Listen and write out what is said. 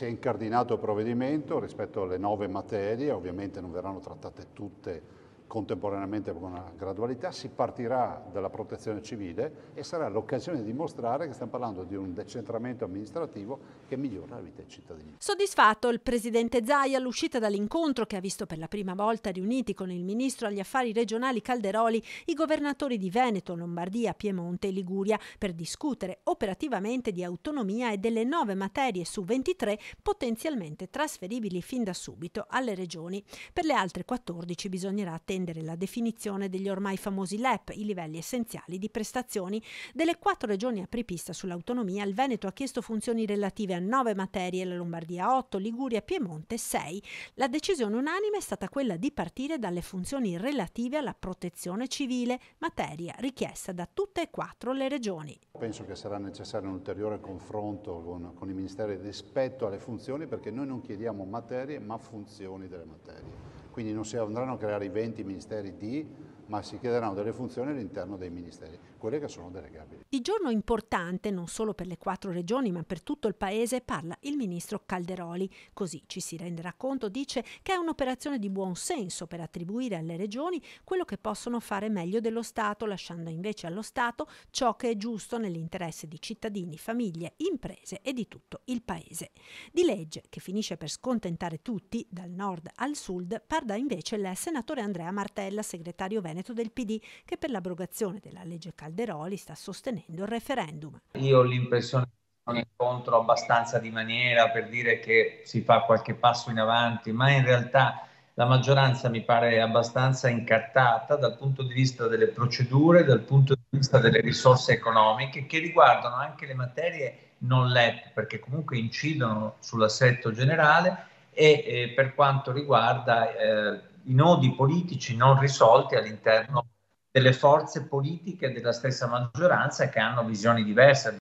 si è incardinato il provvedimento rispetto alle nove materie, ovviamente non verranno trattate tutte contemporaneamente con una gradualità, si partirà dalla protezione civile e sarà l'occasione di dimostrare che stiamo parlando di un decentramento amministrativo che migliora la vita dei cittadini. Soddisfatto il presidente Zai all'uscita dall'incontro che ha visto per la prima volta riuniti con il ministro agli affari regionali Calderoli i governatori di Veneto, Lombardia, Piemonte e Liguria per discutere operativamente di autonomia e delle nove materie su 23 potenzialmente trasferibili fin da subito alle regioni. Per le altre 14 bisognerà attendere attendere la definizione degli ormai famosi LEP, i livelli essenziali di prestazioni, delle quattro regioni apripista sull'autonomia, il Veneto ha chiesto funzioni relative a nove materie, la Lombardia 8, Liguria, Piemonte 6. La decisione unanime è stata quella di partire dalle funzioni relative alla protezione civile, materia richiesta da tutte e quattro le regioni. Penso che sarà necessario un ulteriore confronto con, con i ministeri rispetto alle funzioni perché noi non chiediamo materie ma funzioni delle materie quindi non si andranno a creare i 20 ministeri di, ma si chiederanno delle funzioni all'interno dei ministeri, quelle che sono delegabili. Di giorno importante, non solo per le quattro regioni, ma per tutto il paese, parla il ministro Calderoli. Così ci si renderà conto, dice, che è un'operazione di buon senso per attribuire alle regioni quello che possono fare meglio dello Stato, lasciando invece allo Stato ciò che è giusto nell'interesse di cittadini, famiglie, imprese e di tutto il paese. Di legge, che finisce per scontentare tutti, dal nord al sud, parla invece il senatore Andrea Martella, segretario Veneto Veneto del PD che per l'abrogazione della legge Calderoli sta sostenendo il referendum. Io ho l'impressione che non incontro abbastanza di maniera per dire che si fa qualche passo in avanti, ma in realtà la maggioranza mi pare abbastanza incartata dal punto di vista delle procedure, dal punto di vista delle risorse economiche che riguardano anche le materie non LEP perché comunque incidono sull'assetto generale e eh, per quanto riguarda eh, i nodi politici non risolti all'interno delle forze politiche della stessa maggioranza che hanno visioni diverse